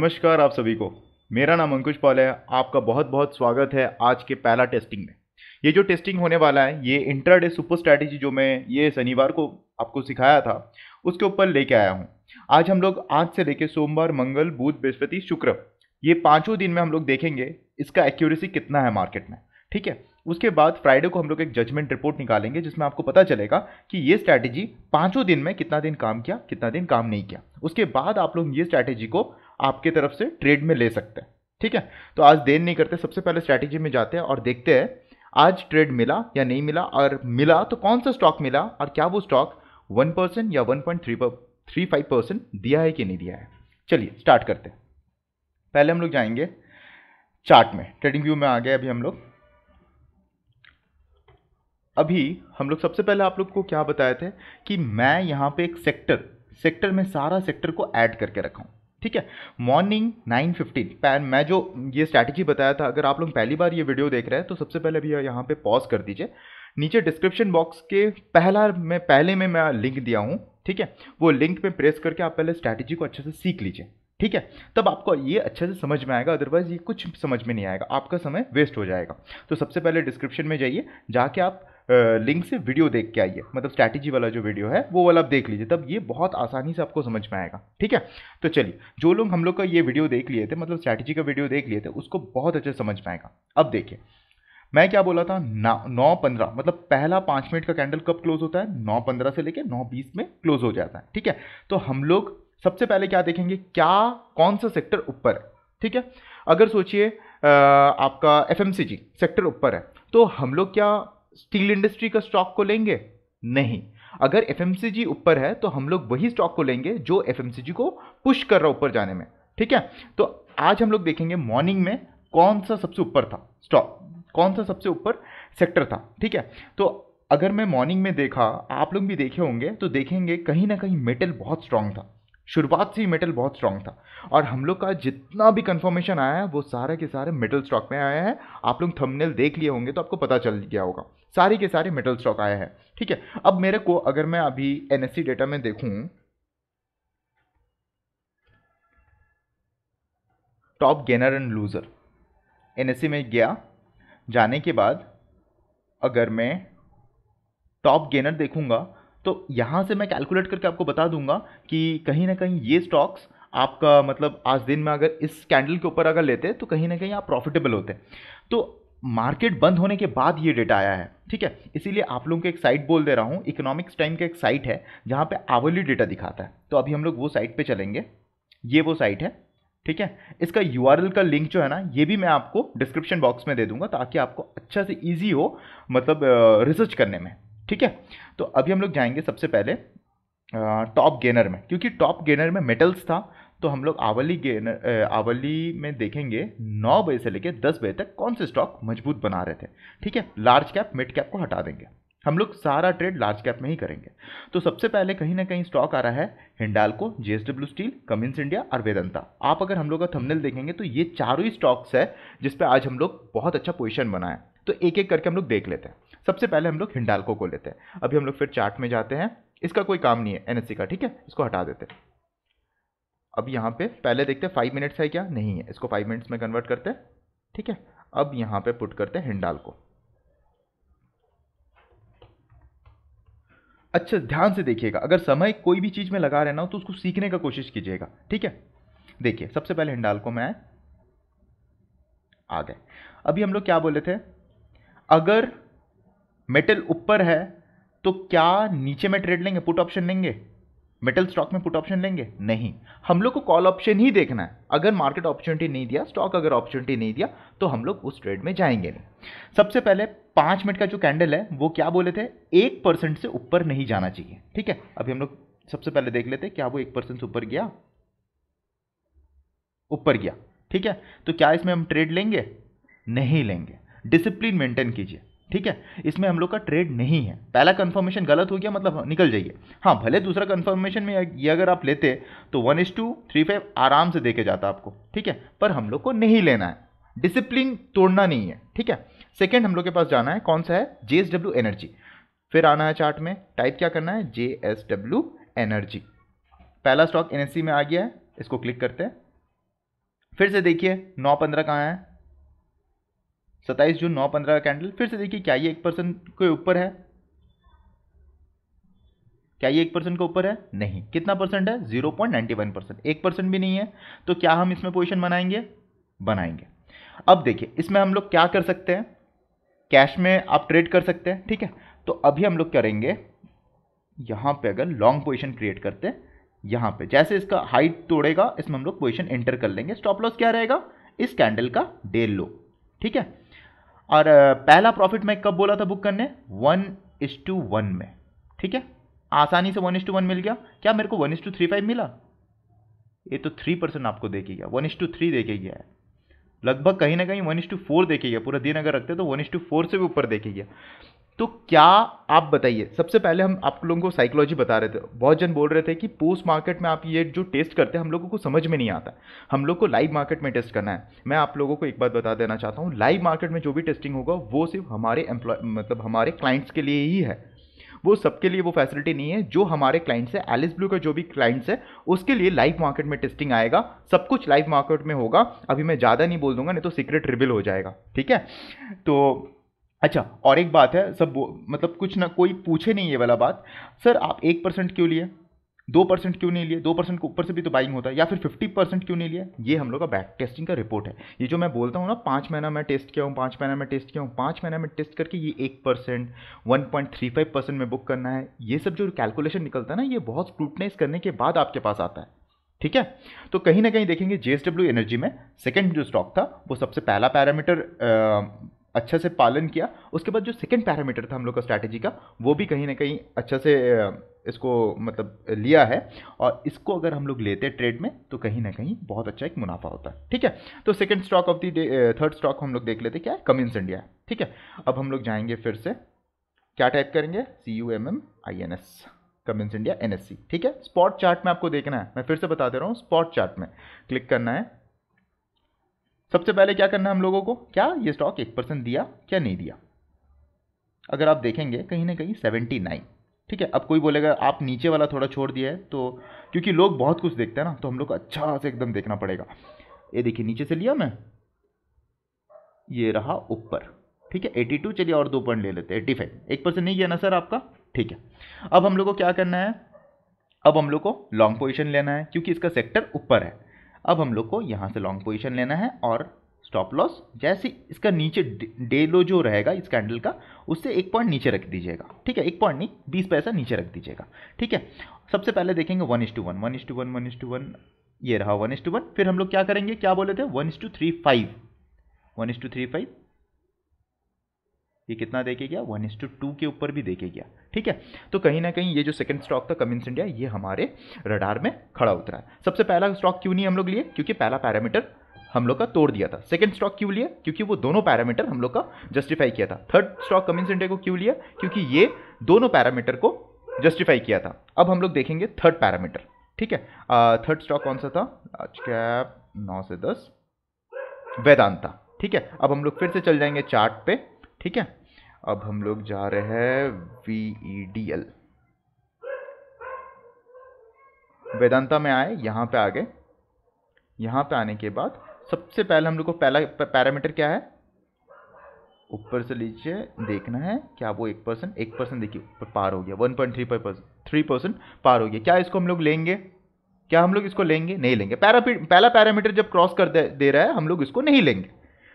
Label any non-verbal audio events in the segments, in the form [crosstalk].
नमस्कार आप सभी को मेरा नाम अंकुश पॉल है आपका बहुत बहुत स्वागत है आज के पहला टेस्टिंग में ये जो टेस्टिंग होने वाला है ये इंटरडे सुपर स्ट्रैटेजी जो मैं ये शनिवार को आपको सिखाया था उसके ऊपर लेके आया हूँ आज हम लोग आज से लेके सोमवार मंगल बुध बृहस्पति शुक्र ये पाँचों दिन में हम लोग देखेंगे इसका एक्यूरेसी कितना है मार्केट में ठीक है उसके बाद फ्राइडे को हम लोग एक जजमेंट रिपोर्ट निकालेंगे जिसमें आपको पता चलेगा कि ये स्ट्रैटेजी पाँचों दिन में कितना दिन काम किया कितना दिन काम नहीं किया उसके बाद आप लोग ये स्ट्रैटेजी को आपके तरफ से ट्रेड में ले सकते हैं ठीक है तो आज देर नहीं करते सबसे पहले स्ट्रैटेजी में जाते हैं और देखते हैं आज ट्रेड मिला या नहीं मिला और मिला तो कौन सा स्टॉक मिला और क्या वो स्टॉक वन परसेंट या one point three three five percent दिया है कि नहीं दिया है चलिए स्टार्ट करते हैं पहले हम लोग जाएंगे चार्ट में ट्रेडिंग व्यू में आ गए अभी हम लोग अभी हम लोग सबसे पहले आप लोग को क्या बताए थे कि मैं यहाँ पे एक सेक्टर सेक्टर में सारा सेक्टर को ऐड करके रखा हूँ ठीक है मॉर्निंग नाइन फिफ्टीन पैन मैं जो ये स्ट्रैटेजी बताया था अगर आप लोग पहली बार ये वीडियो देख रहे हैं तो सबसे पहले अभी यहाँ पे पॉज कर दीजिए नीचे डिस्क्रिप्शन बॉक्स के पहला में पहले में मैं लिंक दिया हूँ ठीक है वो लिंक पे प्रेस करके आप पहले स्ट्रैटेजी को अच्छे से सीख लीजिए ठीक है तब आपको ये अच्छे से समझ में आएगा अदरवाइज ये कुछ समझ में नहीं आएगा आपका समय वेस्ट हो जाएगा तो सबसे पहले डिस्क्रिप्शन में जाइए जाके आप लिंक से वीडियो देख के आइए मतलब स्ट्रैटेजी वाला जो वीडियो है वो वाला आप देख लीजिए तब ये बहुत आसानी से आपको समझ में आएगा ठीक है तो चलिए जो लोग हम लोग का ये वीडियो देख लिए थे मतलब स्ट्रैटेजी का वीडियो देख लिए थे उसको बहुत अच्छे समझ में आएगा अब देखिए मैं क्या बोला था ना नौ पंद्रह मतलब पहला पाँच मिनट का कैंडल कब क्लोज होता है नौ पंद्रह से लेकर नौ बीस में क्लोज हो जाता है ठीक है तो हम लोग सबसे पहले क्या देखेंगे क्या कौन सा सेक्टर ऊपर है ठीक है अगर सोचिए आपका एफ सेक्टर ऊपर है तो हम लोग क्या स्टील इंडस्ट्री का स्टॉक को लेंगे नहीं अगर एफ ऊपर है तो हम लोग वही स्टॉक को लेंगे जो एफ को पुश कर रहा ऊपर जाने में ठीक है तो आज हम लोग देखेंगे मॉर्निंग में कौन सा सबसे ऊपर था स्टॉक कौन सा सबसे ऊपर सेक्टर था ठीक है तो अगर मैं मॉर्निंग में देखा आप लोग भी देखे होंगे तो देखेंगे कहीं ना कहीं मेटल बहुत स्ट्रांग था शुरुआत से ही मेटल बहुत स्ट्रांग था और हम लोग का जितना भी कंफर्मेशन आया है वो सारे के सारे मेटल स्टॉक में आया है आप लोग थंबनेल देख लिए होंगे तो आपको पता चल गया होगा सारे के सारे मेटल स्टॉक आया है ठीक है अब मेरे को अगर मैं अभी एन डेटा में देखूँ top gainer and loser N में गया जाने के बाद अगर मैं टॉप गेनर देखूंगा तो यहाँ से मैं कैलकुलेट करके आपको बता दूंगा कि कहीं ना कहीं ये स्टॉक्स आपका मतलब आज दिन में अगर इस कैंडल के ऊपर अगर लेते तो कहीं ना कहीं आप प्रॉफिटेबल होते तो मार्केट बंद होने के बाद ये डेटा आया है ठीक है इसीलिए आप लोगों को एक साइट बोल दे रहा हूँ इकोनॉमिक्स टाइम का एक साइट है जहाँ पे आवली डेटा दिखाता है तो अभी हम लोग वो साइट पे चलेंगे ये वो साइट है ठीक है इसका यू का लिंक जो है ना ये भी मैं आपको डिस्क्रिप्शन बॉक्स में दे दूंगा ताकि आपको अच्छा से ईजी हो मतलब रिसर्च करने में ठीक है तो अभी हम लोग जाएंगे सबसे पहले टॉप गेनर में क्योंकि टॉप गेनर में मेटल्स था तो हम लोग आवली गेनर आवली में देखेंगे नौ बजे से लेकर दस बजे तक कौन से स्टॉक मजबूत बना रहे थे ठीक है लार्ज कैप मिड कैप को हटा देंगे हम लोग सारा ट्रेड लार्ज कैप में ही करेंगे तो सबसे पहले कहीं ना कहीं स्टॉक आ रहा है Hindalco JSW steel Cummins India और वेदंता आप अगर हम लोग का थंबनेल देखेंगे तो ये चारों ही स्टॉक्स है जिसपे आज हम लोग बहुत अच्छा पोजिशन बनाए तो एक एक करके हम लोग देख लेते हैं सबसे पहले हम लोग हिंडालको को लेते हैं अभी हम लोग फिर चार्ट में जाते हैं इसका कोई काम नहीं है एनएससी का ठीक है इसको हटा देते हैं अब यहाँ पे पहले देखते हैं फाइव मिनट्स है क्या नहीं है इसको फाइव मिनट्स में कन्वर्ट करते हैं ठीक है अब यहाँ पे पुट करते हैं हिंडाल को अच्छा ध्यान से देखिएगा अगर समय कोई भी चीज़ में लगा रहना हो तो उसको सीखने का कोशिश कीजिएगा ठीक है देखिए सबसे पहले हिंडालको में आए आ गए अभी हम लोग क्या बोले थे अगर मेटल ऊपर है तो क्या नीचे में ट्रेड लेंगे पुट ऑप्शन लेंगे मेटल स्टॉक में पुट ऑप्शन लेंगे नहीं हम लोग को कॉल ऑप्शन ही देखना है अगर मार्केट अपॉर्चुनिटी नहीं दिया स्टॉक अगर अपॉर्चुनिटी नहीं दिया तो हम लोग उस ट्रेड में जाएंगे नहीं सबसे पहले पाँच मिनट का जो कैंडल है वो क्या बोले थे एक परसेंट से ऊपर नहीं जाना चाहिए ठीक है अभी हम लोग सबसे पहले देख लेते क्या वो एक परसेंट से ऊपर गया ऊपर गया ठीक है तो क्या इसमें हम ट्रेड लेंगे नहीं लेंगे डिसिप्लिन मेंटेन कीजिए ठीक है इसमें हम लोग का ट्रेड नहीं है पहला कन्फर्मेशन गलत हो गया मतलब निकल जाइए हाँ भले दूसरा कन्फर्मेशन में ये अगर आप लेते तो one is to three five आराम से दे जाता आपको ठीक है पर हम लोग को नहीं लेना है डिसिप्लिन तोड़ना नहीं है ठीक है सेकेंड हम लोग के पास जाना है कौन सा है जे एनर्जी फिर आना है चार्ट में टाइप क्या करना है जे एनर्जी पहला स्टॉक एन e में आ गया है इसको क्लिक करते हैं फिर से देखिए नौ पंद्रह कहाँ है सत्ताईस जून नौ पंद्रह का कैंडल फिर से देखिए क्या ये एक परसेंट के ऊपर है क्या ये एक परसेंट के ऊपर है नहीं कितना परसेंट है zero point ninety one percent एक परसेंट भी नहीं है तो क्या हम इसमें पोजिशन बनाएंगे बनाएंगे अब देखिए इसमें हम लोग क्या कर सकते हैं कैश में आप ट्रेड कर सकते हैं ठीक है तो अभी हम लोग करेंगे यहाँ पे अगर लॉन्ग पोजिशन क्रिएट करते हैं यहाँ पे जैसे इसका हाइट तोड़ेगा इसमें हम लोग पोजिशन एंटर कर लेंगे स्टॉप लॉस क्या रहेगा इस कैंडल का डे लो ठीक है और पहला प्रॉफिट मैं कब बोला था बुक करने वन इज टू वन में ठीक है आसानी से वन इज टू वन मिल गया क्या मेरे को one is to three five मिला ये तो थ्री परसेंट आपको देखे गया वन इज टू थ्री देखे गया है लगभग कहीं ना कहीं वन इज टू फोर देखे गया पूरा दिन अगर रखते तो वन इज टू फोर से भी ऊपर देखे गया तो क्या आप बताइए सबसे पहले हम आप लोगों को साइकोलॉजी बता रहे थे बहुत जन बोल रहे थे कि पोस्ट मार्केट में आप ये जो टेस्ट करते हैं हम लोगों को समझ में नहीं आता हम लोग को लाइव मार्केट में टेस्ट करना है मैं आप लोगों को एक बात बता देना चाहता हूँ लाइव मार्केट में जो भी टेस्टिंग होगा वो सिर्फ हमारे एम्प्लॉय मतलब हमारे क्लाइंट्स के लिए ही है वो सबके लिए वो फैसिलिटी नहीं है जो हमारे क्लाइंट्स है एलिस ब्लू का जो भी क्लाइंट्स है उसके लिए लाइव मार्केट में टेस्टिंग आएगा सब कुछ लाइव मार्केट में होगा अभी मैं ज़्यादा नहीं बोल दूंगा नहीं तो सीक्रेट रिविल हो जाएगा ठीक है तो अच्छा और एक बात है सब मतलब कुछ ना कोई पूछे नहीं ये वाला बात सर आप एक परसेंट क्यों लिए दो परसेंट क्यों नहीं लिए दो परसेंट के ऊपर से भी तो बाइंग होता है या फिर फिफ्टी परसेंट क्यों नहीं लिया ये हम लोग का बैक टेस्टिंग का रिपोर्ट है ये जो मैं बोलता हूँ ना पाँच महीना में टेस्ट किया हूँ पाँच महीना में टेस्ट किया हूँ पाँच महीना में टेस्ट करके ये एक percent one point three five percent में बुक करना है ये सब जो कैलकुलेशन निकलता है ना ये बहुत स्क्रूटनाइज करने के बाद आपके पास आता है ठीक है तो कहीं ना कहीं देखेंगे जे एनर्जी में सेकेंड जो स्टॉक था वो सबसे पहला पैरामीटर अच्छे से पालन किया उसके बाद जो सेकेंड पैरामीटर था हम लोग का स्ट्रैटेजी का वो भी कहीं ना कहीं अच्छा से इसको मतलब लिया है और इसको अगर हम लोग लेते ट्रेड में तो कहीं ना कहीं बहुत अच्छा एक मुनाफा होता है ठीक है तो second stock of the third stock हम लोग देख लेते क्या है कमिंस इंडिया ठीक है अब हम लोग जाएंगे फिर से क्या टाइप करेंगे C U M M I N S Cummins India N S C ठीक है स्पॉट चार्ट में आपको देखना है मैं फिर से बता दे रहा हूँ स्पॉट चार्ट में क्लिक करना है सबसे पहले क्या करना है हम लोगों को क्या ये स्टॉक एक परसेंट दिया क्या नहीं दिया अगर आप देखेंगे कहीं ना कहीं सेवेंटी नाइन ठीक है अब कोई बोलेगा आप नीचे वाला थोड़ा छोड़ दिया है तो क्योंकि लोग बहुत कुछ देखते हैं ना तो हम लोग को अच्छा से एकदम देखना पड़ेगा ये देखिए नीचे से लिया मैं ये रहा ऊपर ठीक है एटी टू चलिए और दो पॉइंट ले लेते हैं एटी फाइव एक परसेंट नहीं गया ना सर आपका ठीक है अब हम लोग को क्या करना है अब हम लोग को लॉन्ग पोजिशन लेना है क्योंकि इसका सेक्टर ऊपर है अब हम लोग को यहाँ से लॉन्ग पोजिशन लेना है और स्टॉप लॉस जैसे इसका नीचे डे लो जो रहेगा इस कैंडल का उससे एक पॉइंट नीचे रख दीजिएगा ठीक है एक पॉइंट नहीं बीस पैसा नीचे रख दीजिएगा ठीक है सबसे पहले देखेंगे one is to one one is to one one is to one ये रहा वन इस टू वन फिर हम लोग क्या करेंगे क्या बोले थे one is to three five one is to three five ये कितना देखे गया वन इज टू टू के ऊपर भी देखेगा गया ठीक है तो कहीं ना कहीं ये जो सेकंड स्टॉक था कमिंस इंडिया ये हमारे रडार में खड़ा उतरा है सबसे पहला स्टॉक क्यों नहीं हम लोग लिए क्योंकि पहला पैरामीटर हम लोग का तोड़ दिया था सेकंड स्टॉक क्यों लिया क्योंकि वो दोनों पैरामीटर हम लोग का जस्टिफाई किया था थर्ड स्टॉक कमिंस इंडिया को क्यों लिया क्योंकि ये दोनों पैरामीटर को जस्टिफाई किया था अब हम लोग देखेंगे थर्ड पैरामीटर ठीक है थर्ड स्टॉक कौन सा था आज कैप नौ से दस वेदांता ठीक है अब हम लोग फिर से चल जाएंगे चार्ट पे ठीक है अब हम लोग जा रहे हैं वीईडीएल e वेदांता में आए यहां पे आ गए यहां पे आने के बाद सबसे पहले हम लोग को पहला पैरामीटर क्या है ऊपर से लीजिए देखना है क्या वो एक परसेंट एक परसेंट देखिए ऊपर पार हो गया one point three percent three percent पार हो गया क्या इसको हम लोग लेंगे क्या हम लोग इसको लेंगे नहीं लेंगे पैरा पहला पैरामीटर जब क्रॉस कर दे, दे रहा है हम लोग इसको नहीं लेंगे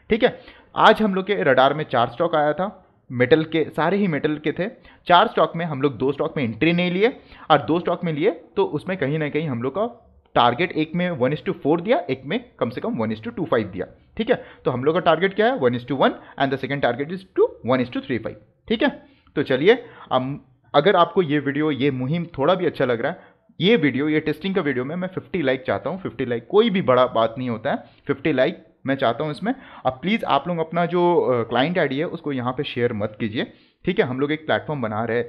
ठीक है आज हम लोग के रडार में चार स्टॉक आया था मेटल के सारे ही मेटल के थे चार स्टॉक में हम लोग दो स्टॉक में एंट्री नहीं लिए और दो स्टॉक में लिए तो उसमें कहीं ना कहीं हम लोग का टारगेट एक में वन इज टू फोर दिया एक में कम से कम one is to two five दिया ठीक है तो हम लोग का टारगेट क्या है one is to one and the second target is to one is to three five ठीक है तो चलिए हम अगर आपको ये वीडियो ये मुहिम थोड़ा भी अच्छा लग रहा है ये वीडियो ये टेस्टिंग का वीडियो में मैं 50 लाइक चाहता हूँ 50 लाइक कोई भी बड़ा बात नहीं होता है 50 लाइक मैं चाहता हूँ इसमें अब प्लीज़ आप लोग अपना जो क्लाइंट आई है उसको यहाँ पर शेयर मत कीजिए ठीक है हम लोग एक प्लेटफॉर्म बना रहे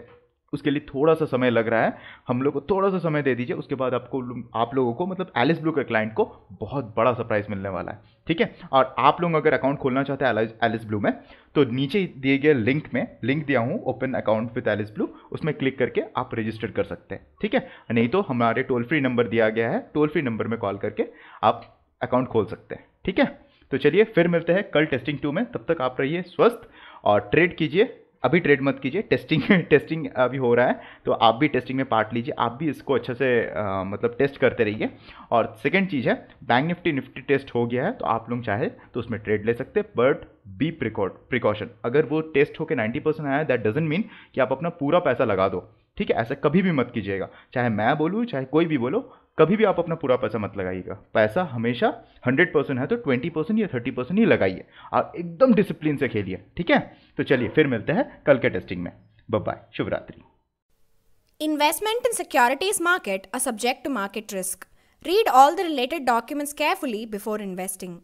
उसके लिए थोड़ा सा समय लग रहा है हम लोग को थोड़ा सा समय दे दीजिए उसके बाद आपको आप लोगों को मतलब एलिस ब्लू के क्लाइंट को बहुत बड़ा सरप्राइज मिलने वाला है ठीक है और आप लोग अगर अकाउंट खोलना चाहते हैं एलिस ब्लू में तो नीचे दिए गए लिंक में लिंक दिया हूँ open account with Alice Blue उसमें क्लिक करके आप रजिस्टर कर सकते हैं ठीक है नहीं तो हमारे टोल फ्री नंबर दिया गया है टोल फ्री नंबर में कॉल करके आप अकाउंट खोल सकते हैं ठीक है तो चलिए फिर मिलते हैं कल टेस्टिंग टू में तब तक आप रहिए स्वस्थ और ट्रेड कीजिए अभी ट्रेड मत कीजिए टेस्टिंग [laughs] टेस्टिंग अभी हो रहा है तो आप भी टेस्टिंग में पार्ट लीजिए आप भी इसको अच्छे से आ, मतलब टेस्ट करते रहिए और सेकेंड चीज़ है बैंक निफ्टी निफ्टी टेस्ट हो गया है तो आप लोग चाहे तो उसमें ट्रेड ले सकते हैं बट बी प्रिकॉट प्रिकॉशन अगर वो टेस्ट होकर नाइन्टी परसेंट आया दैट डजेंट मीन कि आप अपना पूरा पैसा लगा दो ठीक है ऐसा कभी भी मत कीजिएगा चाहे मैं बोलूँ चाहे कोई भी बोलो कभी भी आप अपना पूरा पैसा मत लगाइएगा पैसा हमेशा हंड्रेड परसेंट है तो ट्वेंटी परसेंट या थर्टी परसेंट ही लगाइए आप एकदम डिसिप्लिन से खेलिए ठीक है तो चलिए फिर मिलते हैं कल के टेस्टिंग में बब बाय शुभरात्रि investment in securities market are subject to market risk read all the related documents carefully before investing